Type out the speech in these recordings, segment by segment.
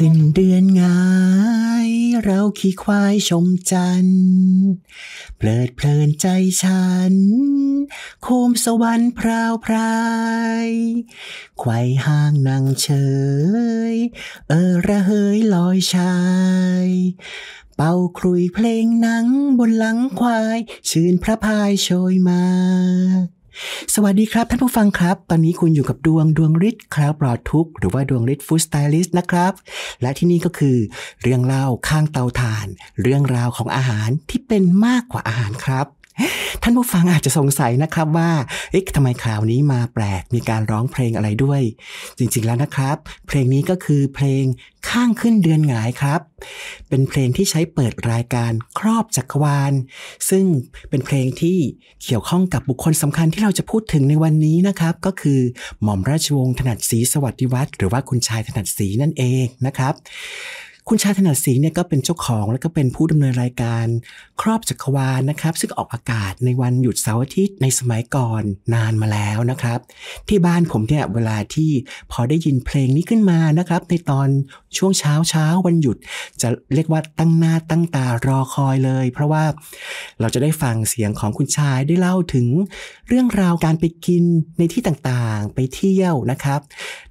ขึ้นเดือนงายเราขี่ควายชมจันทร์เพลิดเพลินใจฉันโคมสวรรค์พราวพรายไขา่ห้างนางเฉย เออระเหยลอยชาย เป่าครุยเพลงนังบนหลังควาย ชื่นพระพายโชยมาสวัสดีครับท่านผู้ฟังครับ ตอนนี้คุณอยู่กับดวงดวงฤทธิ์คลาวปลอดทุกหรือว่าดวงฤทธิ์ฟู้ดสไตลิสต์นะครับ และที่นี่ก็คือเรื่องเล่าข้างเตาถ่าน เรื่องราวของอาหารที่เป็นมากกว่าอาหารครับท่านผู้ฟังอาจจะสงสัยนะครับว่าเอ๊ะทำไมคราวนี้มาแปลกมีการร้องเพลงอะไรด้วย จริงๆแล้วนะครับ เพลงนี้ก็คือเพลงข้างขึ้นเดือนหงายครับ เป็นเพลงที่ใช้เปิดรายการครอบจักรวาล ซึ่งเป็นเพลงที่เกี่ยวข้องกับบุคคลสำคัญที่เราจะพูดถึงในวันนี้นะครับ ก็คือ หม่อมราชวงศ์ถนัดศรีสวัสดิวัฒน์หรือว่าคุณชายถนัดศรีนั่นเองนะครับคุณชาถนัดศรีเนี่ยก็เป็นเจ้าของและก็เป็นผู้ดำเนินรายการครอบจักรวาลนะครับ ซึ่งออกอากาศในวันหยุดเสาร์อาทิตย์ในสมัยก่อนนานมาแล้วนะครับ ที่บ้านผมเนี่ยเวลาที่พอได้ยินเพลงนี้ขึ้นมานะครับ ในตอนช่วงเช้าเช้าวันหยุดจะเรียกว่าตั้งหน้าตั้งตา รอคอยเลย เพราะว่าเราจะได้ฟังเสียงของคุณชายได้เล่าถึงเรื่องราวการไปกินในที่ต่างๆไปเที่ยวนะครับ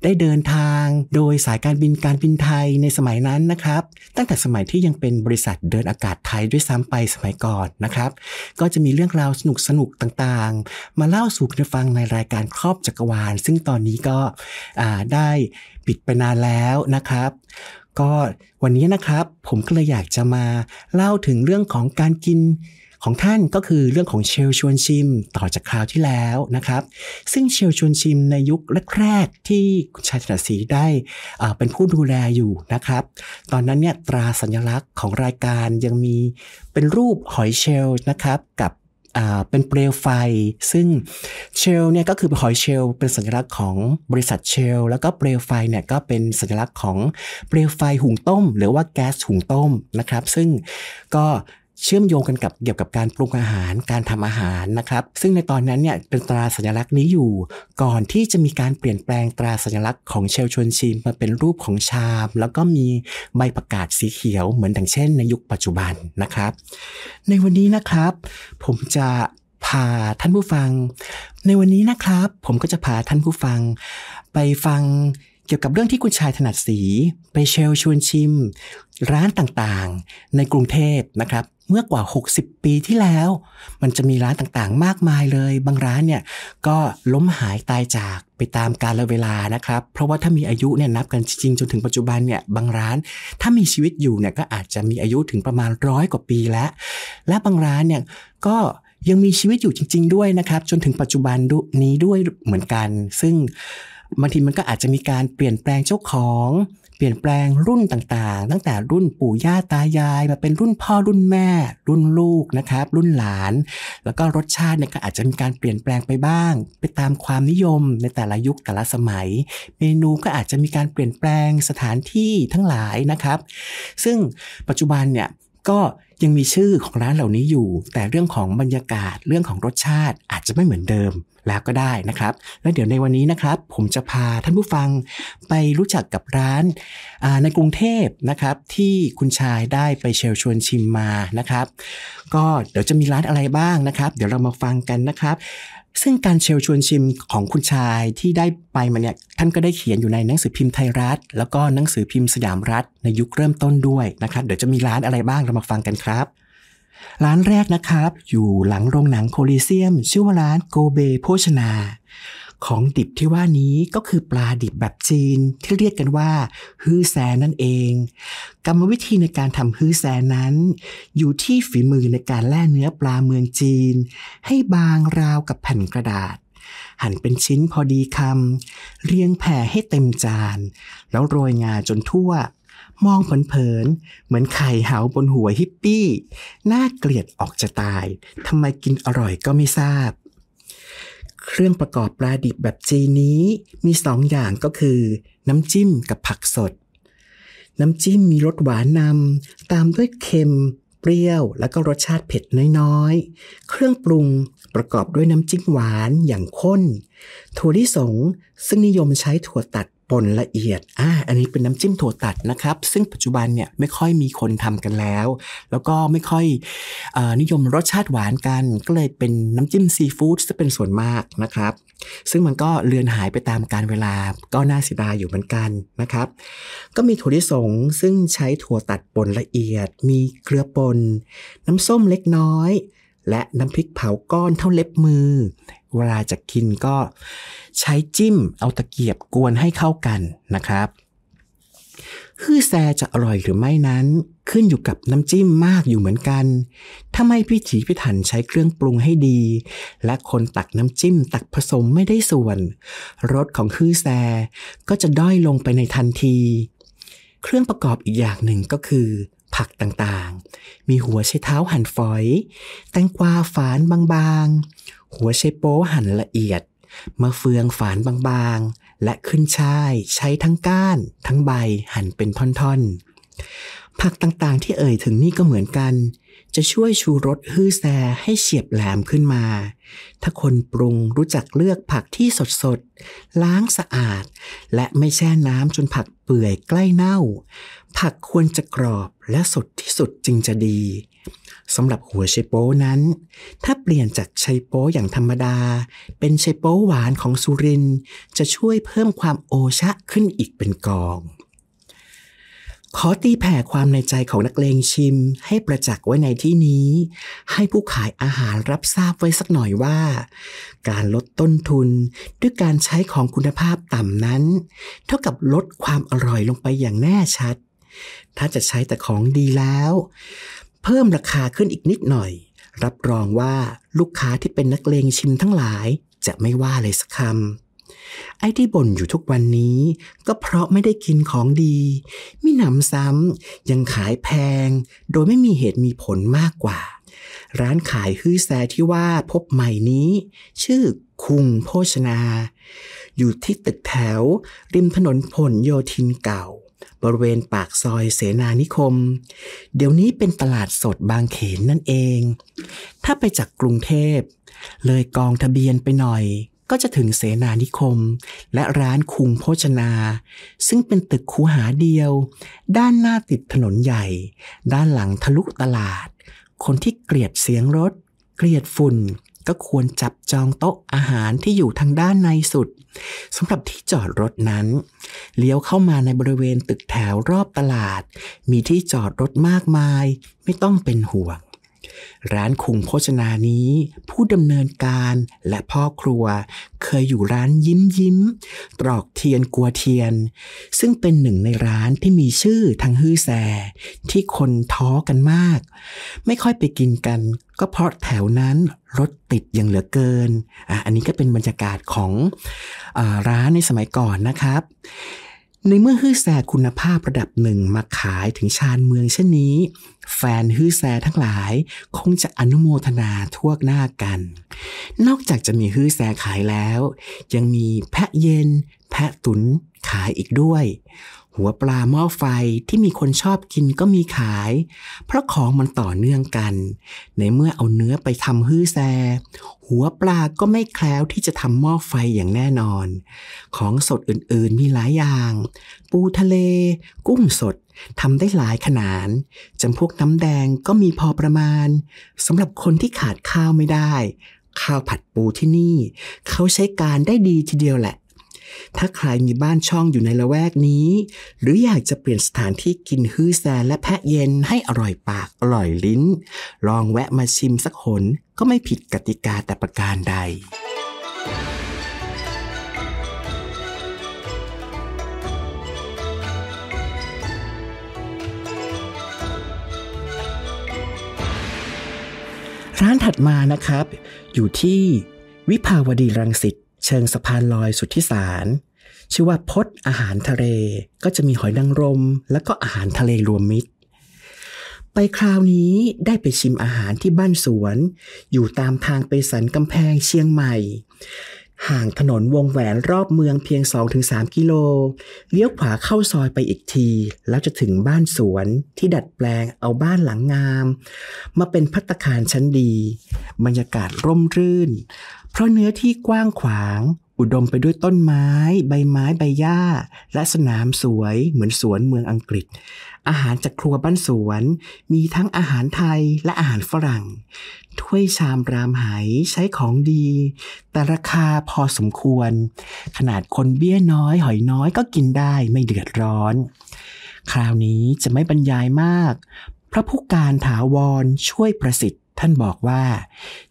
ได้เดินทางโดยสายการบินการบินไทยในสมัยนั้นนะครับครับตั้งแต่สมัยที่ยังเป็นบริษัทเดินอากาศไทยด้วยซ้ำไปสมัยก่อนนะครับ ก็จะมีเรื่องราวสนุกสนุกต่างๆ มาเล่าสู่กันฟังในรายการครอบจักรวาล ซึ่งตอนนี้ก็ได้ปิดไปนานแล้วนะครับ ก็วันนี้นะครับผมก็เลยอยากจะมาเล่าถึงเรื่องของการกินของท่านก็คือเรื่องของเชลชวนชิมต่อจากคราวที่แล้วนะครับ ซึ่งเชลชวนชิมในยุคแรกๆที่คุณชายถนัดศรีได้เป็นผู้ดูแลอยู่นะครับ ตอนนั้นเนี่ยตราสัญลักษณ์ของรายการยังมีเป็นรูปหอยเชลนะครับกับเป็นเปลวไฟ ซึ่งเชลเนี่ยก็คือหอยเชล เป็นสัญลักษณ์ของบริษัทเชล แล้วก็เปลวไฟเนี่ยก็เป็นสัญลักษณ์ของเปลวไฟหุงต้ม หรือว่าแก๊สหุงต้มนะครับ ซึ่งก็เชื่อมโยงกันกับเกี่ยวกับการปรุงอาหารการทำอาหารนะครับ ซึ่งในตอนนั้นเนี่ยเป็นตราสัญลักษณ์นี้อยู่ก่อนที่จะมีการเปลี่ยนแปลงตราสัญลักษณ์ของเชลชวนชิมมาเป็นรูปของชาม แล้วก็มีใบประกาศสีเขียว เหมือนดังเช่น ในยุคปัจจุบันนะครับ ในวันนี้นะครับ ผมจะพาท่านผู้ฟัง ในวันนี้นะครับ ผมก็จะพาท่านผู้ฟังไปฟังเกี่ยวกับเรื่องที่คุณชายถนัดสีไปเชลชวนชิม ร้านต่างๆ ในกรุงเทพนะครับเมื่อกว่า 60 ปีที่แล้ว มันจะมีร้านต่างๆมากมายเลย บางร้านเนี่ย ก็ล้มหายตายจากไปตามกาลเวลานะครับ เพราะว่าถ้ามีอายุเนี่ยนับกันจริงจนถึงปัจจุบันเนี่ย บางร้านถ้ามีชีวิตอยู่เนี่ย ก็อาจจะมีอายุถึงประมาณร้อยกว่าปีแล้ว และบางร้านเนี่ยก็ยังมีชีวิตอยู่จริง ๆด้วยนะครับ จนถึงปัจจุบันนี้ด้วยเหมือนกัน ซึ่งบางทีมันก็อาจจะมีการเปลี่ยนแปลงเจ้าของ เปลี่ยนแปลงรุ่นต่างๆ ตั้งแต่รุ่นปู่ย่าตา ยาย มาเป็นรุ่นพ่อรุ่นแม่ รุ่นลูกนะครับ รุ่นหลาน แล้วก็รสชาติเนี่ยก็อาจจะมีการเปลี่ยนแปลงไปบ้าง ไปตามความนิยมในแต่ละยุคแต่ละสมัย เมนูก็อาจจะมีการเปลี่ยนแปลงสถานที่ทั้งหลายนะครับ ซึ่งปัจจุบันเนี่ยก็ยังมีชื่อของร้านเหล่านี้อยู่ แต่เรื่องของบรรยากาศเรื่องของรสชาติอาจจะไม่เหมือนเดิมแล้วก็ได้นะครับ แล้วเดี๋ยวในวันนี้นะครับ ผมจะพาท่านผู้ฟังไปรู้จักกับร้านในกรุงเทพนะครับ ที่คุณชายได้ ไปเชลชวนชิมมานะครับ ก็เดี๋ยวจะมีร้านอะไรบ้างนะครับ เดี๋ยวเรามาฟังกันนะครับซึ่งการเชิญชวนชิมของคุณชายที่ได้ไปมาเนี่ยท่านก็ได้เขียนอยู่ในหนังสือพิมพ์ไทยรัฐ แล้วก็หนังสือพิมพ์สยามรัฐในยุคเริ่มต้นด้วยนะครับเดี๋ยวจะมีร้านอะไรบ้าง เรามาฟังกันครับ ร้านแรกนะครับอยู่หลังโรงหนังโคลิเซียม ชื่อว่าร้านโกเบโภชนาของดิบที่ว่านี้ก็คือปลาดิบแบบจีน ที่เรียกกันว่า ฮื้อแซนั่นเอง กรรมวิธีในการทำฮื้อแซนั้น อยู่ที่ฝีมือในการแล่เนื้อปลาเมืองจีน ให้บางราวกับแผ่นกระดาษ หั่นเป็นชิ้นพอดีคำเรียงแผ่ให้เต็มจาน แล้วโรยงาจนทั่ว มองเผินๆเหมือนไข่หาบนหัวฮิปปี้ น่าเกลียดออกจะตายทำไมกินอร่อยก็ไม่ทราบเครื่องประกอบปลาดิบแบบจีนี้มีสองอย่างก็คือน้ำจิ้มกับผักสด น้ำจิ้มมีรสหวานนำตามด้วยเค็ม เปรี้ยว แล้วก็รสชาติเผ็ดน้อยๆเครื่องปรุงประกอบด้วยน้ำจิ้มหวานอย่างข้น ถั่วลิสงซึ่งนิยมใช้ถั่วตัดป่นละเอียด อ่า อันนี้เป็นน้ำจิ้มถั่วตัดนะครับ ซึ่งปัจจุบันเนี่ยไม่ค่อยมีคนทำกันแล้ว แล้วก็ไม่ค่อยอนิยมรสชาติหวานกัน ก็เลยเป็นน้ำจิ้มซีฟู้ดจะเป็นส่วนมากนะครับ ซึ่งมันก็เลือนหายไปตามการเวลาก็น่าเสียดายอยู่เหมือนกันนะครับ ก็มีถั่วลิสงซึ่งใช้ถั่วตัดป่นละเอียด มีเกลือป่นน้ำส้มเล็กน้อย และน้ำพริกเผาก้อนเท่าเล็บมือเวลาจะกินก็ใช้จิ้มเอาตะเกียบกวนให้เข้ากันนะครับฮื้อแซจะอร่อยหรือไม่นั้นขึ้นอยู่กับน้ำจิ้มมากอยู่เหมือนกันถ้าไม่พิถีพิถันใช้เครื่องปรุงให้ดี และคนตักน้ำจิ้มตักผสมไม่ได้ส่วนรสของฮื้อแซ ก็จะด้อยลงไปในทันที เครื่องประกอบอีกอย่างหนึ่งก็คือ ผักต่างๆ มีหัวไชเท้าหั่นฝอยแตงกวาฝานบางหัวไชโป๊หั่นละเอียดมะเฟืองฝานบางๆและขึ้นช่ายใช้ทั้งก้านทั้งใบหั่นเป็นท่อนๆผักต่างๆที่เอ่ยถึงนี่ก็เหมือนกัน จะช่วยชูรสฮื้อแซให้เฉียบแหลมขึ้นมา ถ้าคนปรุงรู้จักเลือกผักที่สดๆ ล้างสะอาด และไม่แช่น้ำจนผักเปื่อยใกล้เน่า ผักควรจะกรอบและสดที่สุดจึงจะดีสำหรับหัวไชโป้นั้น ถ้าเปลี่ยนจากไชโป้อย่างธรรมดา เป็นไชโป้หวานของสุรินจะช่วยเพิ่มความโอชะขึ้นอีกเป็นกอง ขอตีแผ่ความในใจของนักเลงชิมให้ประจักษ์ไว้ในที่นี้ ให้ผู้ขายอาหารรับทราบไว้สักหน่อยว่า การลดต้นทุนด้วยการใช้ของคุณภาพต่ำนั้น เท่ากับลดความอร่อยลงไปอย่างแน่ชัด ถ้าจะใช้แต่ของดีแล้วเพิ่มราคาขึ้นอีกนิดหน่อย รับรองว่าลูกค้าที่เป็นนักเลงชิมทั้งหลาย จะไม่ว่าเลยสักคำ ไอ้ที่บ่นอยู่ทุกวันนี้ก็เพราะไม่ได้กินของดี มีหนำซ้ำ ยังขายแพง โดยไม่มีเหตุมีผลมากกว่า ร้านขายฮื้อแซที่ว่าพบใหม่นี้ ชื่อคุงโภชนา อยู่ที่ตึกแถว ริมถนนผลโยธินเก่าบริเวณปากซอยเสนานิคม เดี๋ยวนี้เป็นตลาดสดบางเขนนั่นเอง ถ้าไปจากกรุงเทพเลยกองทะเบียนไปหน่อยก็จะถึงเสนานิคม และร้านคุงโภชนา ซึ่งเป็นตึกคูหาเดียว ด้านหน้าติดถนนใหญ่ ด้านหลังทะลุตลาด คนที่เกลียดเสียงรถ เกลียดฝุ่นก็ควรจับจองโต๊ะอาหารที่อยู่ทางด้านในสุดสำหรับที่จอดรถนั้นเลี้ยวเข้ามาในบริเวณตึกแถวรอบตลาด มีที่จอดรถมากมายไม่ต้องเป็นห่วงร้านคุงโภชนานี้ ผู้ดำเนินการและพ่อครัวเคยอยู่ร้านยิ้มยิ้ม ตรอกเทียนกัวเทียน ซึ่งเป็นหนึ่งในร้านที่มีชื่อทางฮื้อแซ ที่คนท้อกันมาก ไม่ค่อยไปกินกัน ก็เพราะแถวนั้นรถติดอย่างเหลือเกินออันนี้ก็เป็นบรรยากาศของอร้านในสมัยก่อนนะครับในเมื่อฮื้อแซคุณภาพระดับหนึ่งมาขายถึงชานเมืองเช่นนี้ แฟนฮื้อแซทั้งหลายคงจะอนุโมทนาทั่วหน้ากัน นอกจากจะมีฮื้อแซขายแล้ว ยังมีแพะเย็น แพะตุนขายอีกด้วยหัวปลาหม้อไฟที่มีคนชอบกินก็มีขาย เพราะของมันต่อเนื่องกัน ในเมื่อเอาเนื้อไปทำฮื้อแซหัวปลา ก็ไม่แคล้วที่จะทำหม้อไฟอย่างแน่นอน ของสดอื่นๆมีหลายอย่าง ปูทะเล กุ้งสดทำได้หลายขนาดจำพวกน้ำแดงก็มีพอประมาณสำหรับคนที่ขาดข้าวไม่ได้ ข้าวผัดปูที่นี่เขาใช้การได้ดีทีเดียวแหละถ้าใครมีบ้านช่องอยู่ในละแวกนี้ หรืออยากจะเปลี่ยนสถานที่กินฮื้อแซและแพะเย็นให้อร่อยปาก อร่อยลิ้น ลองแวะมาชิมสักหนก็ไม่ผิดกติกาแต่ประการใด ร้านถัดมานะครับ อยู่ที่วิภาวดีรังสิตเชิงสะพานลอยสุทธิสาร ชื่อว่าพดอาหารทะเลก็จะมีหอยนางรม แล้วก็อาหารทะเลรวมมิตร ไปคราวนี้ได้ไปชิมอาหารที่บ้านสวน อยู่ตามทางไปสันกำแพงเชียงใหม่ห่างถนนวงแหวนรอบเมืองเพียง 2-3 กิโล เลี้ยวขวาเข้าซอยไปอีกทีแล้วจะถึงบ้านสวนที่ดัดแปลงเอาบ้านหลังงาม มาเป็นพัตคารชั้นดีบรรยากาศร่มรื่น เพราะเนื้อที่กว้างขวาง อุดมไปด้วยต้นไม้ ใบไม้ใบหญ้า และสนามสวยเหมือนสวนเมืองอังกฤษ อาหารจากครัวบ้านสวนมีทั้งอาหารไทยและอาหารฝรั่งถ้วยชามรามไหาย ใช้ของดี แต่ราคาพอสมควร ขนาดคนเบี้ยน้อยหอยน้อยก็กินได้ไม่เดือดร้อน คราวนี้จะไม่บรรยายมาก พระผู้การถาวรช่วยประสิทธิ์ท่านบอกว่า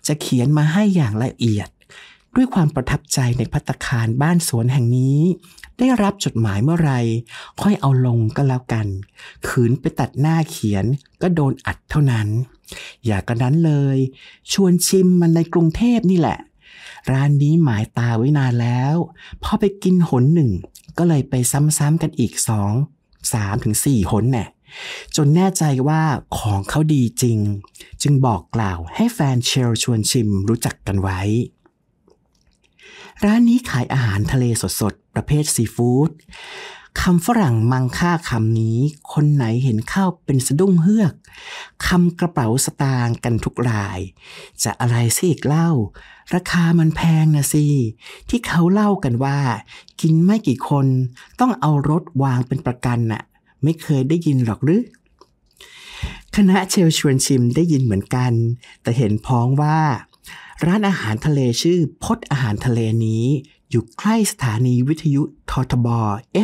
จะเขียนมาให้อย่างละเอียด ด้วยความประทับใจในพัตคารบ้านสวนแห่งนี้ได้รับจดหมายเมื่อไร ค่อยเอาลงก็แล้วกัน ขืนไปตัดหน้าเขียนก็โดนอัดเท่านั้น อย่ากระนั้นเลย ชวนชิมมันในกรุงเทพนี่แหละ ร้านนี้หมายตาไว้นานแล้ว พอไปกินหนหนึ่ง ก็เลยไปซ้ำๆกันอีกสองสามถึงสี่หนแน่จนแน่ใจว่าของเขาดีจริง จึงบอกกล่าวให้แฟนเชลชวนชิมรู้จักกันไว้ร้านนี้ขายอาหารทะเลสดๆ ประเภทซีฟู้ดคำฝรั่งมังค่าคำนี้ คนไหนเห็นข้าวเป็นสะดุ้งเฮือก คำกระเป๋าสตางค์กันทุกราย จะอะไรสิอีกเล่า ราคามันแพงนะสิที่เขาเล่ากันว่า กินไม่กี่คนต้องเอารถวางเป็นประกันน่ะ ไม่เคยได้ยินหรอกหรือ คณะเชลชวนชิมได้ยินเหมือนกัน แต่เห็นพ้องว่าร้านอาหารทะเลชื่อพดอาหารทะเลนี้ อยู่ใกล้สถานีวิทยุทอทบอ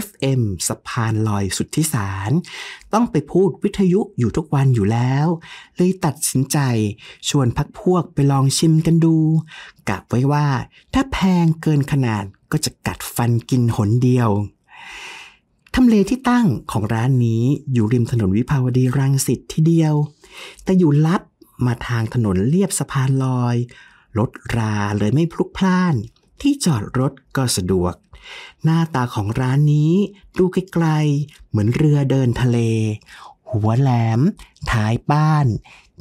FM สะพานลอยสุทธิสาร ต้องไปพูดวิทยุอยู่ทุกวันอยู่แล้ว เลยตัดสินใจชวนพักพวกไปลองชิมกันดูกะไว้ว่าถ้าแพงเกินขนาดก็จะกัดฟันกินหนเดียวทำเลที่ตั้งของร้านนี้อยู่ริมถนนวิภาวดีรังสิตที่เดียว แต่อยู่ลับมาทางถนนเลียบสะพานลอยรถราเลยไม่พลุกพล่าน ที่จอดรถก็สะดวก หน้าตาของร้านนี้ดูไกลๆเหมือนเรือเดินทะเล หัวแหลม ท้ายบ้าน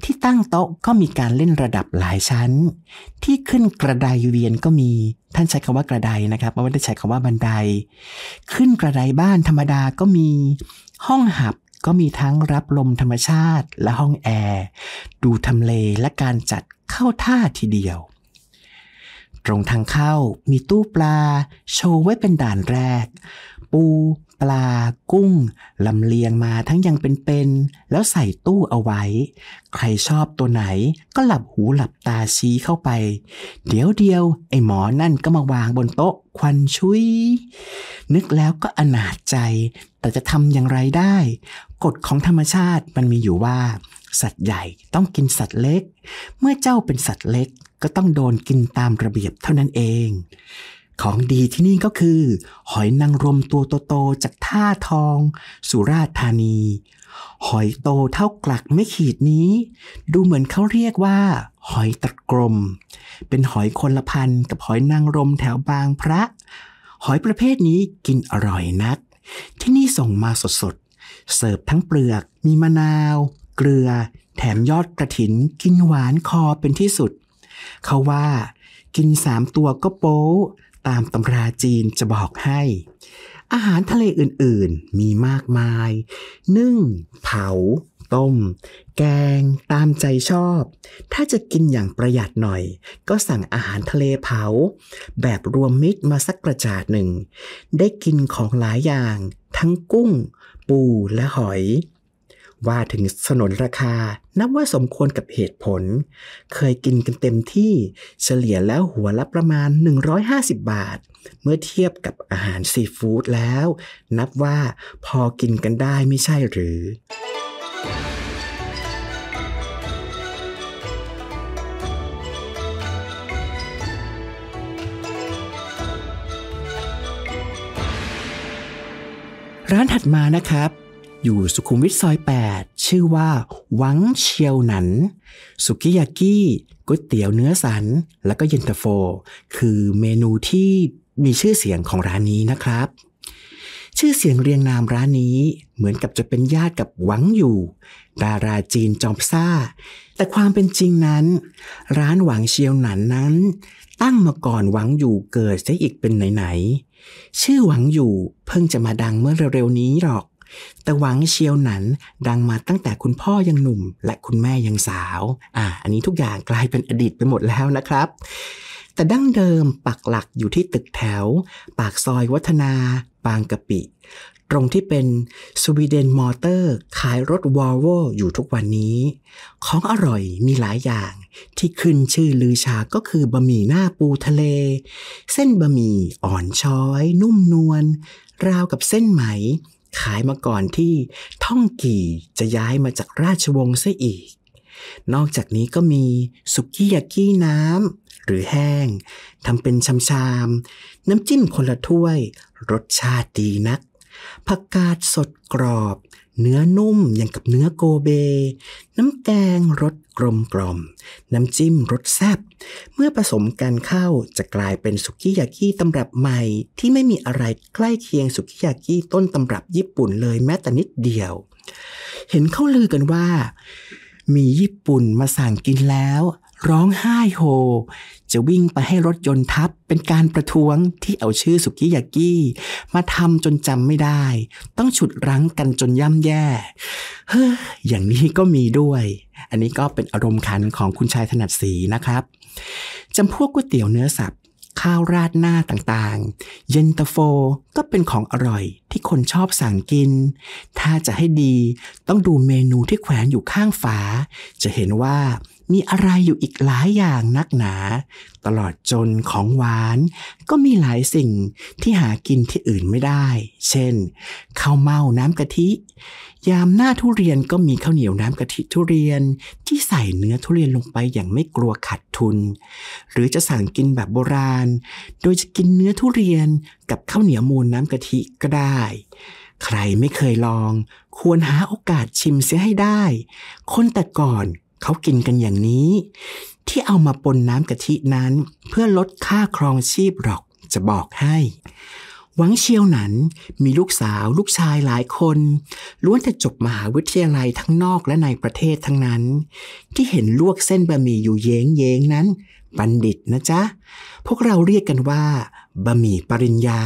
ที่ตั้งโต๊ะก็มีการเล่นระดับหลายชั้น ที่ขึ้นกระไดเวียนก็มี ท่านใช้คำว่ากระไดนะครับไม่ได้ใช้คำว่าบันได ขึ้นกระไดบ้านธรรมดาก็มีห้องหับก็มีทั้งรับลมธรรมชาติและห้องแอร์ดูทำเลและการจัดเข้าท่าทีเดียว ตรงทางเข้ามีตู้ปลา โชว์ไว้เป็นด่านแรก ปู ปลากุ้ง ลำเลียงมาทั้งยังเป็นๆแล้วใส่ตู้เอาไว้ ใครชอบตัวไหนก็หลับหูหลับตาชี้เข้าไป เดี๋ยวเดียวไอ้หมอนั่นก็มาวางบนโต๊ะควันชุย นึกแล้วก็อนาจใจแต่จะทำอย่างไรได้กฎของธรรมชาติมันมีอยู่ว่า สัตว์ใหญ่ต้องกินสัตว์เล็ก เมื่อเจ้าเป็นสัตว์เล็ก ก็ต้องโดนกินตามระเบียบเท่านั้นเอง ของดีที่นี่ก็คือ หอยนางรมตัวโตๆจากท่าทอง สุราษฎร์ธานี หอยโตเท่ากลักไม่ขีดนี้ ดูเหมือนเขาเรียกว่า หอยตะกรม เป็นหอยคนละพันกับหอยนางรมแถวบางพระ หอยประเภทนี้กินอร่อยนักที่นี่ส่งมาสดเสิร์ฟทั้งเปลือก มีมะนาว เกลือ แถมยอดกระถิน กินหวานคอเป็นที่สุด เขาว่า กินสามตัวก็โป๊ ตามตำราจีนจะบอกให้ อาหารทะเลอื่นๆ มีมากมาย นึ่ง เผา ต้ม แกง ตามใจชอบ ถ้าจะกินอย่างประหยัดหน่อย ก็สั่งอาหารทะเลเผา แบบรวมมิตรมาสักกระจาดหนึ่ง ได้กินของหลายอย่าง ทั้งกุ้งปูและหอย ว่าถึงสนนราคานับว่าสมควรกับเหตุผล เคยกินกันเต็มที่เฉลี่ยแล้วหัวละประมาณ 150 บาท เมื่อเทียบกับอาหารซีฟู้ดแล้ว นับว่าพอกินกันได้ไม่ใช่หรือร้านถัดมานะครับ อยู่สุขุมวิทซอย 8 ชื่อว่าวังเชียวหนันสุกิยากิก๋วยเตี๋ยวเนื้อสัน แล้วก็เย็นตาโฟ คือเมนูที่มีชื่อเสียงของร้านนี้นะครับ ชื่อเสียงเรียงนามร้านนี้เหมือนกับจะเป็นญาติกับหวังอยู่ดาราจีนจอมซ่า แต่ความเป็นจริงนั้น ร้านหวังเชียวหนันนั้น ตั้งมาก่อนหวังอยู่เกิดซะอีกเป็นไหนชื่อหวังอยู่เพิ่งจะมาดังเมื่อเร็ว ๆ นี้หรอก แต่หวังเชียวหนัน ดังมาตั้งแต่คุณพ่อยังหนุ่มและคุณแม่ยังสาว อ่า อันนี้ทุกอย่างกลายเป็นอดีตไปหมดแล้วนะครับ แต่ดั้งเดิมปักหลักอยู่ที่ตึกแถว ปากซอยวัฒนาบางกะปิตรงที่เป็นสวีเดนมอเตอร์ขายรถวอลโวอยู่ทุกวันนี้ ของอร่อยมีหลายอย่างที่ขึ้นชื่อลือชาก็คือบะหมี่หน้าปูทะเล เส้นบะหมี่อ่อนช้อย นุ่มนวลราวกับเส้นไหม ขายมาก่อนที่ท่องกี่จะย้ายมาจากราชวงศ์ซะอีก นอกจากนี้ก็มีสุกี้ยากี้น้ำ หรือแห้ง ทำเป็นชามๆน้ำจิ้มคนละถ้วยรสชาติดีนักผักกาดสดกรอบ เนื้อนุ่มอย่างกับเนื้อโกเบ น้ำแกงรสกลมกล่อม น้ำจิ้มรสแซ่บเมื่อผสมกันเข้าจะกลายเป็นสุกี้ยากิตำรับใหม่ ที่ไม่มีอะไรใกล้เคียงสุกี้ยากิต้นตำรับญี่ปุ่นเลยแม้แต่นิดเดียว เห็นเขาลือกันว่า มีญี่ปุ่นมาสั่งกินแล้วร้องไห้โฮ จะวิ่งไปให้รถยนต์ทับ เป็นการประท้วงที่เอาชื่อสุกี้ยากี้มาทำจนจำไม่ได้ ต้องฉุดรั้งกันจนย่ำแย่ เฮ้ออย่างนี้ก็มีด้วย อันนี้ก็เป็นอารมณ์ขันของคุณชายถนัดสีนะครับ จำพวกก๋วยเตี๋ยวเนื้อสับข้าวราดหน้าต่างๆ เย็นตาโฟก็เป็นของอร่อยที่คนชอบสั่งกิน ถ้าจะให้ดีต้องดูเมนูที่แขวนอยู่ข้างฝา จะเห็นว่ามีอะไรอยู่อีกหลายอย่างนักหนา ตลอดจนของหวานก็มีหลายสิ่งที่หากินที่อื่นไม่ได้ เช่นข้าวเม่าน้ำกะทิยามหน้าทุเรียนก็มีข้าวเหนียวน้ำกะทิทุเรียนที่ใส่เนื้อทุเรียนลงไปอย่างไม่กลัวขาดทุน หรือจะสั่งกินแบบโบราณ โดยจะกินเนื้อทุเรียนกับข้าวเหนียวมูลน้ำกะทิก็ได้ ใครไม่เคยลองควรหาโอกาสชิมเสียให้ได้ คนแต่ก่อนเขากินกันอย่างนี้ ที่เอามาปนน้ำกะทินั้น เพื่อลดค่าครองชีพหรอกจะบอกให้หวังเชียวหนันมีลูกสาวลูกชายหลายคน ล้วนแต่จบมหาวิทยาลัยทั้งนอกและในประเทศทั้งนั้น ที่เห็นลวกเส้นบะหมี่อยู่เย้งเย้งนั้น บัณฑิตนะจ๊ะพวกเราเรียกกันว่าบะหมี่ปริญญา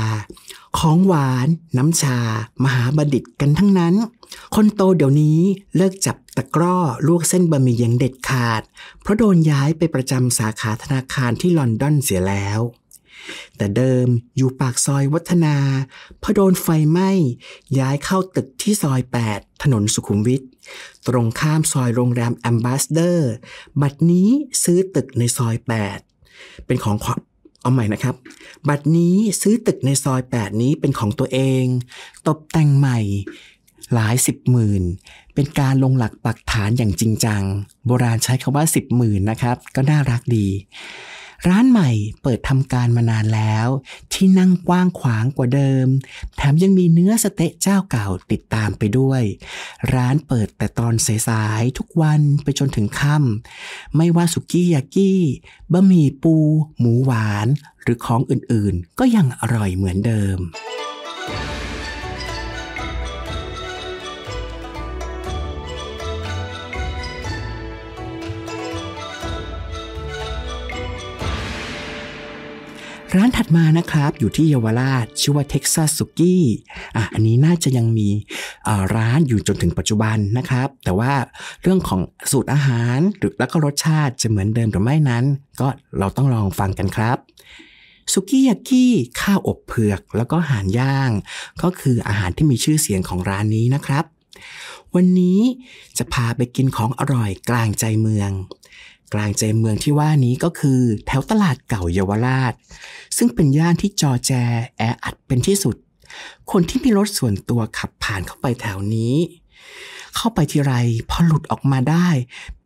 ของหวาน น้ำชา มหาบัณฑิตกันทั้งนั้น คนโตเดี๋ยวนี้เลิกจับตะกร้อลวกเส้นบะหมี่อย่างเด็ดขาดเพราะโดนย้ายไปประจำสาขาธนาคารที่ลอนดอนเสียแล้วแต่เดิมอยู่ปากซอยวัฒนา พอโดนไฟไหม้ ย้ายเข้าตึกที่ซอย 8 ถนนสุขุมวิท ตรงข้ามซอยโรงแรมแอมบาสเดอร์ บัดนี้ซื้อตึกในซอย 8 เป็นของขเอาใหม่นะครับ บัดนี้ซื้อตึกในซอย 8 นี้เป็นของตัวเอง ตบแต่งใหม่หลายสิบหมื่น เป็นการลงหลักปักฐานอย่างจริงจัง โบราณใช้คาว่าสิบหมื่นนะครับ ก็น่ารักดีร้านใหม่เปิดทำการมานานแล้ว ที่นั่งกว้างขวางกว่าเดิม แถมยังมีเนื้อสเต๊ะเจ้าเก่าติดตามไปด้วย ร้านเปิดแต่ตอนสายๆ ทุกวันไปจนถึงค่ำไม่ว่าสุกี้ยากี้บะหมี่ปู หมูหวาน หรือของอื่นๆ ก็ยังอร่อยเหมือนเดิมร้านถัดมานะครับอยู่ที่เยาวราชชื่อว่าเท็กซัสสุกี้อ่ะอันนี้น่าจะยังมีร้านอยู่จนถึงปัจจุบันนะครับ แต่ว่าเรื่องของสูตรอาหารหรือแล้วก็รสชาติจะเหมือนเดิมหรือไม่นั้น ก็เราต้องลองฟังกันครับ สุกี้ยากี้ข้าวอบเผือกแล้วก็หารย่าง ก็คืออาหารที่มีชื่อเสียงของร้านนี้นะครับ วันนี้จะพาไปกินของอร่อยกลางใจเมืองกลางใจเมืองที่ว่านี้ก็คือแถวตลาดเก่าเยาวราช ซึ่งเป็นย่านที่จอแจ แออัดเป็นที่สุด คนที่มีรถส่วนตัวขับผ่านเข้าไปแถวนี้ เข้าไปทีไรพอหลุดออกมาได้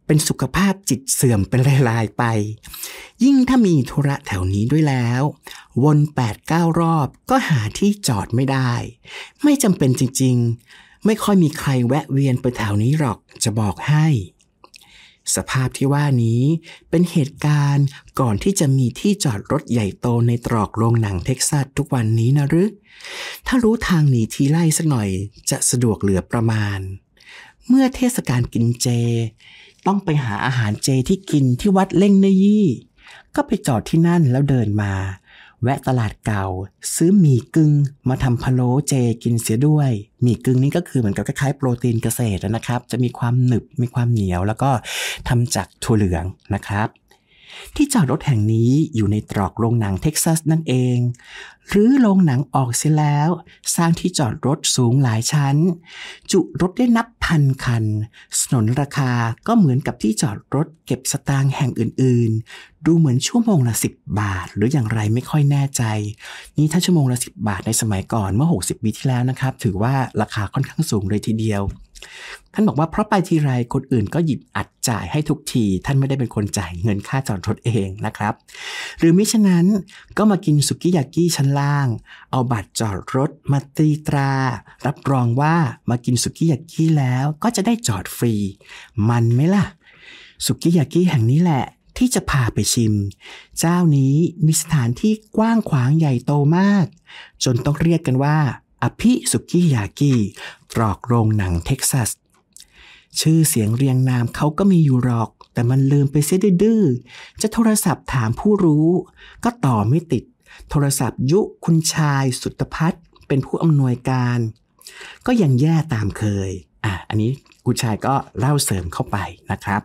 เป็นสุขภาพจิตเสื่อมเป็นลาย ๆไป ยิ่งถ้ามีธุระแถวนี้ด้วยแล้ว วน8ปดเก้ารอบ ก็หาที่จอดไม่ได้ ไม่จำเป็นจริงๆ ไม่ค่อยมีใครแวะเวียนไปแถวนี้หรอกจะบอกให้สภาพที่ว่านี้เป็นเหตุการณ์ก่อนที่จะมีที่จอดรถใหญ่โตในตรอกโรงหนังเท็กซัสทุกวันนี้นะหรือ ถ้ารู้ทางหนีทีไล่สักหน่อยจะสะดวกเหลือประมาณ เมื่อเทศกาลกินเจต้องไปหาอาหารเจที่กินที่วัดเล่งเนยี่ ก็ไปจอดที่นั่นแล้วเดินมาแวะตลาดเก่า ซื้อหมี่กึ่งมาทำพะโล้เจกินเสียด้วยหมี่กึ่งนี่ก็คือเหมือนกับคล้ายโปรตีนเกษตรนะครับ จะมีความหนึบ มีความเหนียว แล้วก็ทำจากถั่วเหลืองนะครับ ที่จอดรถแห่งนี้อยู่ในตรอกโรงหนังเท็กซัสนั่นเองหรือโรงหนังออกเสียแล้ว สร้างที่จอดรถสูงหลายชั้น จุรถได้นับพันคันสนนราคาก็เหมือนกับที่จอดรถเก็บสตางค์แห่งอื่นๆ ดูเหมือนชั่วโมงละ10 บาทหรืออย่างไรไม่ค่อยแน่ใจ นี่ถ้าชั่วโมงละ10บาทในสมัยก่อนเมื่อ 60ปีที่แล้วนะครับ ถือว่าราคาค่อนข้างสูงเลยทีเดียวท่านบอกว่าเพราะไปทีไรคนอื่นก็หยิบอัดจ่ายให้ทุกทีท่านไม่ได้เป็นคนจ่ายเงินค่าจอดรถเองนะครับ หรือมิฉะนั้นก็มากินสุกิยากิชั้นล่าง เอาบัตรจอดรถมาตีตรา รับรองว่ามากินสุกิยากิแล้วก็จะได้จอดฟรี มันไหมล่ะสุกิยากิแห่งนี้แหละที่จะพาไปชิม เจ้านี้มีสถานที่กว้างขวางใหญ่โตมาก จนต้องเรียกกันว่า อภิสุกิยากิตรอกโรงหนังเท็กซัส ชื่อเสียงเรียงนามเขาก็มีอยู่หรอก แต่มันลืมไปเสียดื้อจะโทรศัพท์ถามผู้รู้ ก็ต่อไม่ติด โทรศัพท์ยุคุณชายสุตพัฒน์เป็นผู้อำนวยการ ก็ยังแย่ตามเคย อ่ะ อันนี้คุณชายก็เล่าเสริมเข้าไปนะครับ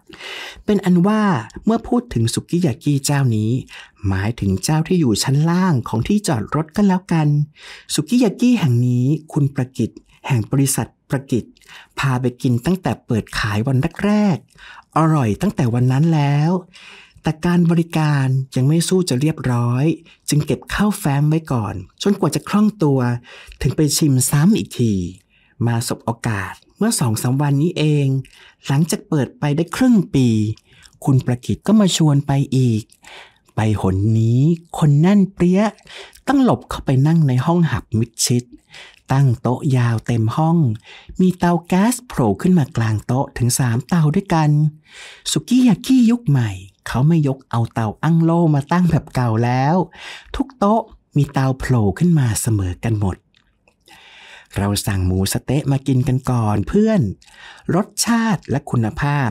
เป็นอันว่าเมื่อพูดถึงสุกิยากิเจ้านี้ หมายถึงเจ้าที่อยู่ชั้นล่างของที่จอดรถก็แล้วกัน สุกิยากิแห่งนี้คุณประกิตแห่งบริษัทประกิจพาไปกินตั้งแต่เปิดขายวันแรกๆอร่อยตั้งแต่วันนั้นแล้ว แต่การบริการยังไม่สู้จะเรียบร้อย จึงเก็บข้าวแฟ้มไว้ก่อน จนกว่าจะคล่องตัว ถึงไปชิมซ้ำอีกที มาสบโอกาสเมื่อสองสาวันนี้เอง หลังจากเปิดไปได้ครึ่งปี คุณประกิตก็มาชวนไปอีก ไปหนนี้ คนแน่นเปรี้ยต้องหลบเข้าไปนั่งในห้องหับมิดชิดตั้งโต๊ะยาวเต็มห้อง มีเตาแก๊สโผล่ขึ้นมากลางโต๊ะถึงสามเตาด้วยกัน สุกี้ยากี้ยุคใหม่ เขาไม่ยกเอาเตาอั้งโลมาตั้งแบบเก่าแล้ว ทุกโต๊ะมีเตาโผล่ขึ้นมาเสมอกันหมด เราสั่งหมูสเต๊ะมากินกันก่อนเพื่อน รสชาติและคุณภาพ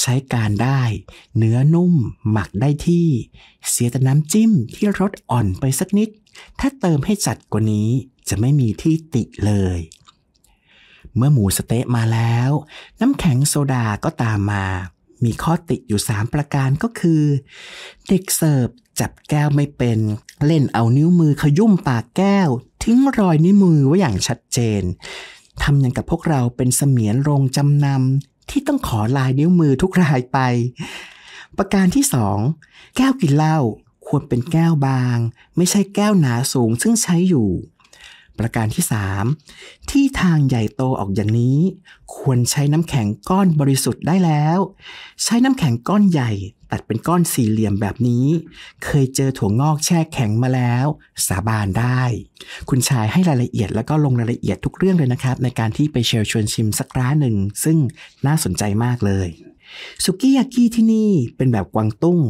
ใช้การได้ เนื้อนุ่มหมักได้ที่ เสียแต่น้ำจิ้มที่รสอ่อนไปสักนิด ถ้าเติมให้จัดกว่านี้จะไม่มีที่ติเลย เมื่อหมูสเต๊ะมาแล้ว น้ำแข็งโซดาก็ตามมา มีข้อติอยู่ 3 ประการก็คือ เด็กเสิร์ฟจับแก้วไม่เป็น เล่นเอานิ้วมือขยุ่มปากแก้วทิ้งรอยนิ้วมือไว้อย่างชัดเจนทำอย่างกับพวกเราเป็นเสมียนโรงจำนำที่ต้องขอลายนิ้วมือทุกรายไป ประการที่สอง แก้วกินเหล้าควรเป็นแก้วบาง ไม่ใช่แก้วหนาสูงซึ่งใช้อยู่ประการที่ 3 ที่ทางใหญ่โตออกอย่างนี้ ควรใช้น้ำแข็งก้อนบริสุทธิ์ได้แล้ว ใช้น้ำแข็งก้อนใหญ่ตัดเป็นก้อนสี่เหลี่ยมแบบนี้ เคยเจอถั่วงอกแช่แข็งมาแล้ว สาบานได้ คุณชายให้รายละเอียดแล้วก็ลงรายละเอียดทุกเรื่องเลยนะครับ ในการที่ไปเชิญชวนชิมสักร้านหนึ่ง ซึ่งน่าสนใจมากเลย สุกี้ยากิที่นี่เป็นแบบกวางตุ้ง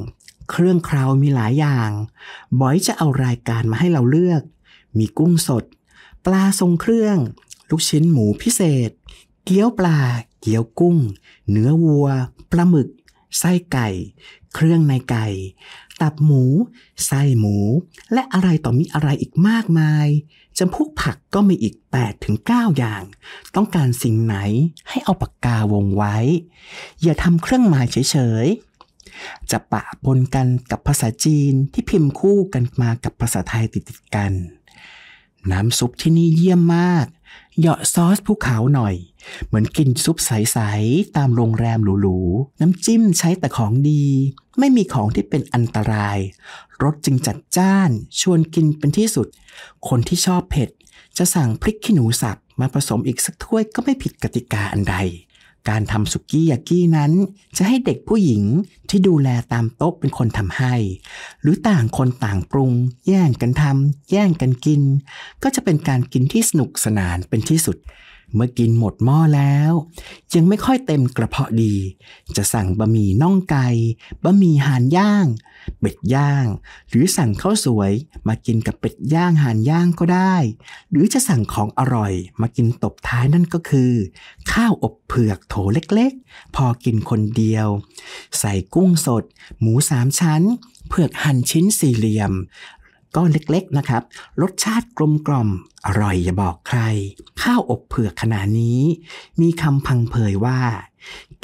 เครื่องคราวมีหลายอย่างบอยจะเอารายการมาให้เราเลือก มีกุ้งสดปลาทรงเครื่องลูกชิ้นหมูพิเศษ เกี๊ยวปลา เกี๊ยวกุ้ง เนื้อวัวปลาหมึก ไส้ไก่ เครื่องในไก่ ตับหมูไส้หมู และอะไรต่อมีอะไรอีกมากมาย จำพวกผักก็มีอีก8-9อย่าง ต้องการสิ่งไหนให้เอาปากกาวงไว้ อย่าทำเครื่องหมายเฉยๆ จะปะปนกันกับภาษาจีนที่พิมพ์คู่กันมากับภาษาไทยติดๆกันน้ำซุปที่นี่เยี่ยมมาก เหยาะซอสภูเขาหน่อย เหมือนกินซุปใสๆ ตามโรงแรมหรูๆ น้ำจิ้มใช้แต่ของดี ไม่มีของที่เป็นอันตราย รสจึงจัดจ้าน ชวนกินเป็นที่สุด คนที่ชอบเผ็ดจะสั่งพริกขี้หนูสับมาผสมอีกสักถ้วยก็ไม่ผิดกติกาอันใดการทำสุกี้ยากี้นั้น จะให้เด็กผู้หญิงที่ดูแลตามโต๊ะเป็นคนทำให้ หรือต่างคนต่างปรุง แย่งกันทำ แย่งกันกิน ก็จะเป็นการกินที่สนุกสนานเป็นที่สุดเมื่อกินหมดหม้อแล้วยังไม่ค่อยเต็มกระเพาะดี จะสั่งบะหมี่น่องไก่บะหมี่หานย่าง เป็ดย่าง หรือสั่งข้าวสวยมากินกับเป็ดย่างหานย่างก็ได้ หรือจะสั่งของอร่อยมากินตบท้ายนั่นก็คือ ข้าวอบเผือกโถเล็กๆ พอกินคนเดียว ใส่กุ้งสด หมูสามชั้น เผือกหั่นชิ้นสี่เหลี่ยมก้อนเล็กๆนะครับ รสชาติกลมกล่อมอร่อยอย่าบอกใคร ข้าวอบเผือกขนาดนี้ มีคำพังเพยว่า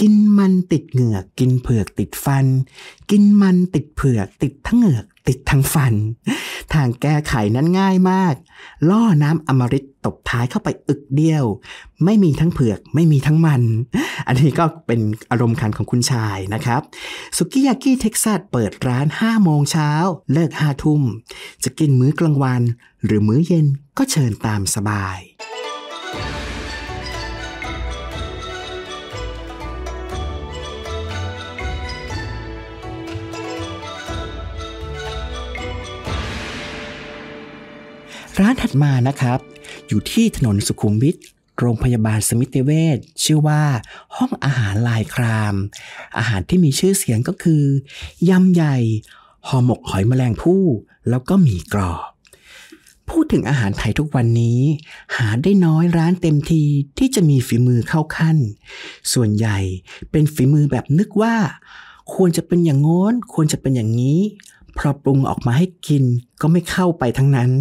กินมันติดเหงือก กินเผือก ติดฟัน กินมันติดเผือก ติดทั้งเหงือกติดทั้งฟันทางแก้ไขนั้นง่ายมาก ล่อน้ำอมฤตตบท้ายเข้าไปอึกเดียว ไม่มีทั้งเผือกไม่มีทั้งมัน อันนี้ก็เป็นอารมณ์ขันของคุณชายนะครับ สุกี้ยากิเท็กซัสเปิดร้าน5โมงเช้าเลิก5ทุ่ม จะกินมื้อกลางวันหรือมื้อเย็นก็เชิญตามสบายร้านถัดมานะครับ อยู่ที่ถนนสุขุมวิทโรงพยาบาลสมิติเวชชื่อว่าห้องอาหารลายคราม อาหารที่มีชื่อเสียงก็คือยำใหญ่ห่อหมกหอยแมลงภู่แล้วก็หมี่กรอบพูดถึงอาหารไทยทุกวันนี้ หาได้น้อยร้านเต็มทีที่จะมีฝีมือเข้าขั้น ส่วนใหญ่เป็นฝีมือแบบนึกว่า ควรจะเป็นอย่างงน้นควรจะเป็นอย่างนี้ พอปรุงออกมาให้กินก็ไม่เข้าไปทั้งนั้น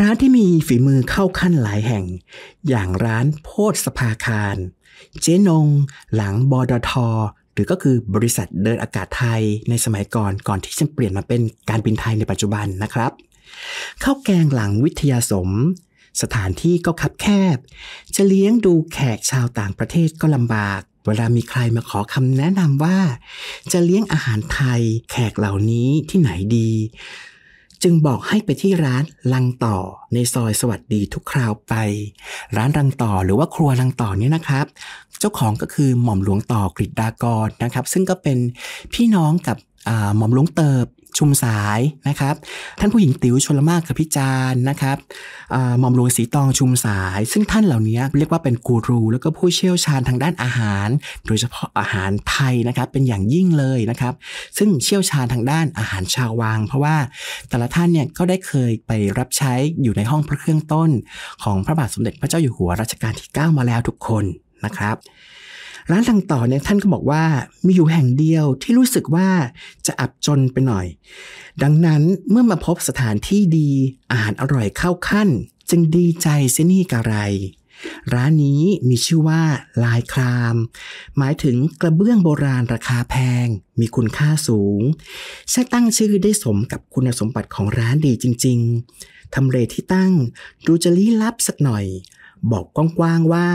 ร้านที่มีฝีมือเข้าขั้นหลายแห่ง อย่างร้านโพธสภาคาร เจ๊นง หลังบอดทอหรือก็คือบริษัทเดินอากาศไทยในสมัยก่อน ก่อนที่จะเปลี่ยนมาเป็นการบินไทยในปัจจุบันนะครับข้าวแกงหลังวิทยาสม สถานที่ก็คับแคบ จะเลี้ยงดูแขกชาวต่างประเทศก็ลำบาก เวลามีใครมาขอคำแนะนำว่า จะเลี้ยงอาหารไทยแขกเหล่านี้ที่ไหนดีจึงบอกให้ไปที่ร้านลังต่อในซอยสวัสดีทุกคราวไป ร้านลังต่อหรือว่าครัวลังต่อเนี่ยนะครับ เจ้าของก็คือหม่อมหลวงต่อกริดดากรนะครับ ซึ่งก็เป็นพี่น้องกับหม่อมหลวงเติบชุมสายนะครับท่านผู้หญิงติ๋วชลมากกับพิจารณ์นะครับหม่อมหลวงสีตองชุมสาย ซึ่งท่านเหล่านี้เรียกว่าเป็นกูรู แล้วก็ผู้เชี่ยวชาญทางด้านอาหาร โดยเฉพาะอาหารไทยนะครับเป็นอย่างยิ่งเลยนะครับ ซึ่งเชี่ยวชาญทางด้านอาหารชาววังเพราะว่าแต่ละท่านเนี่ยก็ได้เคยไปรับใช้อยู่ในห้องพระเครื่องต้น ของพระบาทสมเด็จพระเจ้าอยู่หัวรัชกาลที่9มาแล้วทุกคนนะครับร้านทางต่อเนี่ยท่านก็บอกว่ามีอยู่แห่งเดียวที่รู้สึกว่าจะอับจนไปหน่อย ดังนั้นเมื่อมาพบสถานที่ดี อาหารอร่อยเข้าขั้นจึงดีใจเซนี่กะไร ร้านนี้มีชื่อว่าลายครามหมายถึงกระเบื้องโบราณราคาแพง มีคุณค่าสูงใช้ตั้งชื่อได้สมกับคุณสมบัติของร้านดีจริงๆทำเลที่ตั้งดูจะลี้ลับสักหน่อยบอกกว้างๆว่า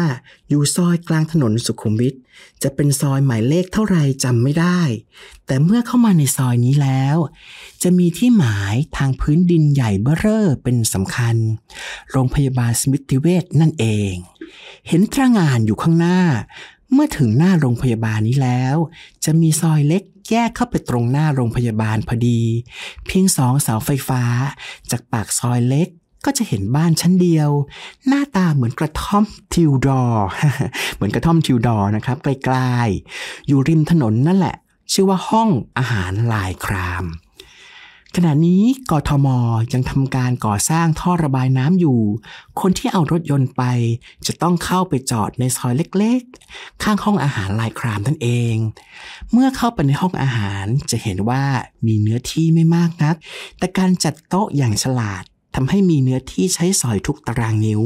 อยู่ซอยกลางถนนสุขุมวิทจะเป็นซอยหมายเลขเท่าไรจำไม่ได้ แต่เมื่อเข้ามาในซอยนี้แล้ว จะมีที่หมายทางพื้นดินใหญ่เบ้อเร่อเป็นสำคัญ โรงพยาบาลสมิติเวชนั่นเอง เห็นตระงานอยู่ข้างหน้า เมื่อถึงหน้าโรงพยาบาลนี้แล้ว จะมีซอยเล็ก แยกเข้าไปตรงหน้าโรงพยาบาลพอดี เพียงสองเสาไฟฟ้า จากปากซอยเล็กก็จะเห็นบ้านชั้นเดียว หน้าตาเหมือนกระท่อมทิวดอร์เหมือนกระท่อมทิวดอร์นะครับไกลๆอยู่ริมถนนนั่นแหละ ชื่อว่าห้องอาหารลายคราม ขณะนี้ กทม ยังทำการก่อสร้างท่อระบายน้ำอยู่ คนที่เอารถยนต์ไปจะต้องเข้าไปจอดในซอยเล็ก ๆ ข้างห้องอาหารลายครามนั่นเอง เมื่อเข้าไปในห้องอาหารจะเห็นว่ามีเนื้อที่ไม่มากนัก แต่การจัดโต๊ะอย่างฉลาดทำให้มีเนื้อที่ใช้สอยทุกตารางนิ้ว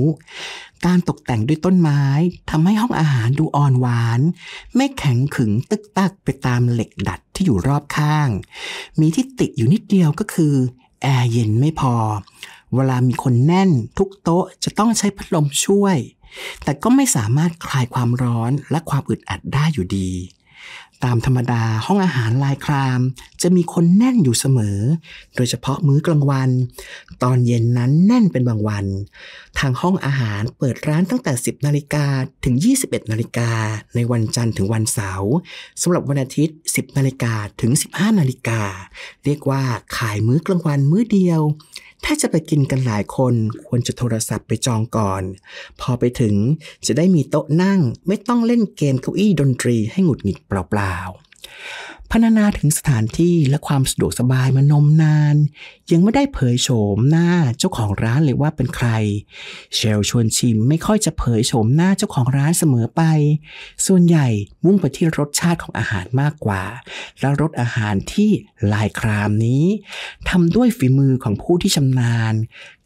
การตกแต่งด้วยต้นไม้ทำให้ห้องอาหารดูอ่อนหวาน ไม่แข็งขึงตึกตักไปตามเหล็กดัดที่อยู่รอบข้าง มีที่ติดอยู่นิดเดียวก็คือ แอร์เย็นไม่พอ เวลามีคนแน่นทุกโต๊ะจะต้องใช้พัดลมช่วย แต่ก็ไม่สามารถคลายความร้อนและความอึดอัดได้อยู่ดีตามธรรมดาห้องอาหารลายครามจะมีคนแน่นอยู่เสมอ โดยเฉพาะมื้อกลางวัน ตอนเย็นนั้นแน่นเป็นบางวัน ทางห้องอาหารเปิดร้านตั้งแต่ 10 นาฬิกาถึง 21นาฬิกาในวันจันทร์ถึงวันเสาร์ สำหรับวันอาทิตย์ 10นาฬิกาถึง15นาฬิกาเรียกว่า ขายมื้อกลางวันมื้อเดียวถ้าจะไปกินกันหลายคนควรจะโทรศัพท์ไปจองก่อน พอไปถึงจะได้มีโต๊ะนั่งไม่ต้องเล่นเกมเก้าอี้ดนตรีให้หงุดหงิดเปล่าๆพนานาถึงสถานที่และความสะดวกสบายมานมนาน ยังไม่ได้เผยโฉมหน้าเจ้าของร้านเลยว่าเป็นใคร เชลชวนชิมไม่ค่อยจะเผยโฉมหน้าเจ้าของร้านเสมอไป ส่วนใหญ่มุ่งไปที่รสชาติของอาหารมากกว่า และรสอาหารที่ลายครามนี้ทำด้วยฝีมือของผู้ที่ชำนาญ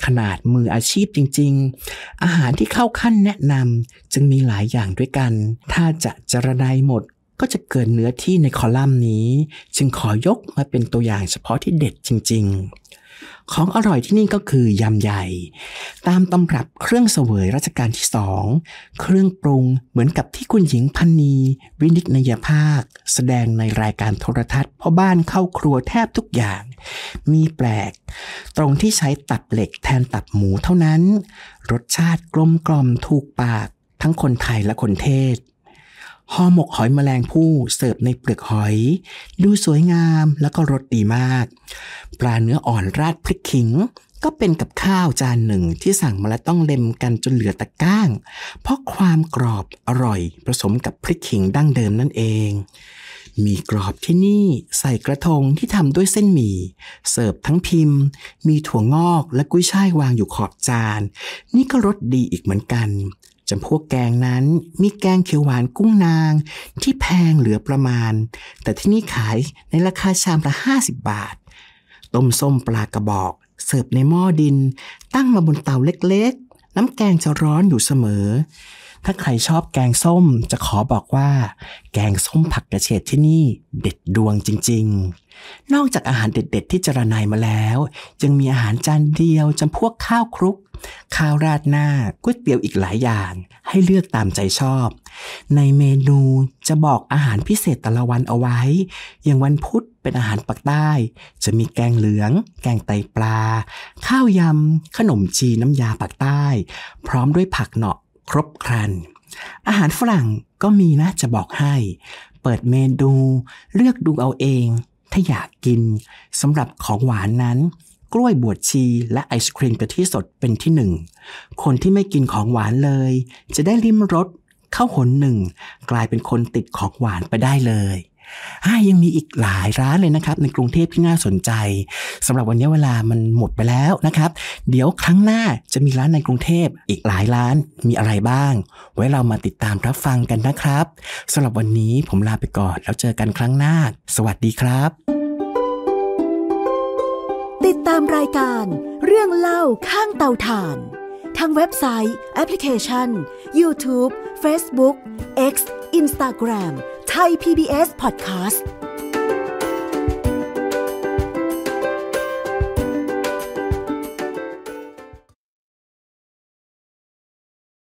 ขนาดมืออาชีพจริง ๆ อาหารที่เข้าขั้นแนะนำจึงมีหลายอย่างด้วยกัน ถ้าจะจระาดหมดก็จะเกินเนื้อที่ในคอลัมน์นี้ จึงขอยกมาเป็นตัวอย่างเฉพาะที่เด็ดจริงๆ ของอร่อยที่นี่ก็คือยำใหญ่ ตามตำรับเครื่องเสวยรัชกาลที่สอง เครื่องปรุงเหมือนกับที่คุณหญิงพันนีวินิจนยภาค แสดงในรายการโทรทัศน์พ่อบ้านเข้าครัวแทบทุกอย่าง มีแปลก ตรงที่ใช้ตับเหล็กแทนตับหมูเท่านั้น รสชาติกลมกล่อมถูกปาก ทั้งคนไทยและคนเทศห่อหมกหอยแมลงผู้ เสิร์ฟในเปลือกหอย ดูสวยงามแล้วก็รสดีมาก ปลาเนื้ออ่อนราดพริกขิงก็เป็นกับข้าวจานหนึ่งที่สั่งมาแล้วต้องเล็มกันจนเหลือตะก้าง เพราะความกรอบอร่อยผสมกับพริกขิงดั้งเดิมนั่นเอง มีกรอบที่นี่ใส่กระทงที่ทำด้วยเส้นหมี่เสิร์ฟทั้งพิมพ์ มีถั่วงอกและกุ้ยช่ายวางอยู่ขอบจาน นี่ก็รสดีอีกเหมือนกันจำพวกแกงนั้นมีแกงเขียวหวานกุ้งนางที่แพงเหลือประมาณ แต่ที่นี่ขายในราคาชามละ50บาทต้มส้มปลากระบอก เสิร์ฟในหม้อดิน ตั้งมาบนเตาเล็กๆ น้ำแกงจะร้อนอยู่เสมอถ้าใครชอบแกงส้ม จะขอบอกว่า แกงส้มผักกระเฉดที่นี่ เด็ดดวงจริง ๆ นอกจากอาหารเด็ด ๆ ที่จรนายมาแล้วยังมีอาหารจานเดียวจำพวกข้าวครุกข้าวราดหน้าก๋วยเตี๋ยวอีกหลายอย่าง ให้เลือกตามใจชอบ ในเมนูจะบอกอาหารพิเศษแต่ละวันเอาไว้ อย่างวันพุธเป็นอาหารปักใต้ จะมีแกงเหลือง แกงไตปลา ข้าวยำขนมจีนน้ำยาปักใต้ พร้อมด้วยผักเนาะครบครัน อาหารฝรั่งก็มีนะจะบอกให้ เปิดเมนูเลือกดูเอาเอง ถ้าอยากกินสำหรับของหวานนั้น กล้วยบวชชีและไอศครีมกะทิสดเป็นที่หนึ่งคนที่ไม่กินของหวานเลย จะได้ลิ้มรสเข้าหนหนึ่ง กลายเป็นคนติดของหวานไปได้เลยยังมีอีกหลายร้านเลยนะครับในกรุงเทพที่น่าสนใจ สำหรับวันนี้เวลามันหมดไปแล้วนะครับ เดี๋ยวครั้งหน้าจะมีร้านในกรุงเทพอีกหลายร้านมีอะไรบ้าง ไว้เรามาติดตามรับฟังกันนะครับ สำหรับวันนี้ผมลาไปก่อนแล้วเจอกันครั้งหน้า สวัสดีครับ ติดตามรายการเรื่องเล่าข้างเตาถ่านทั้งเว็บไซต์ แอปพลิเคชัน YouTube Facebook X Instagram ไทย PBS Podcast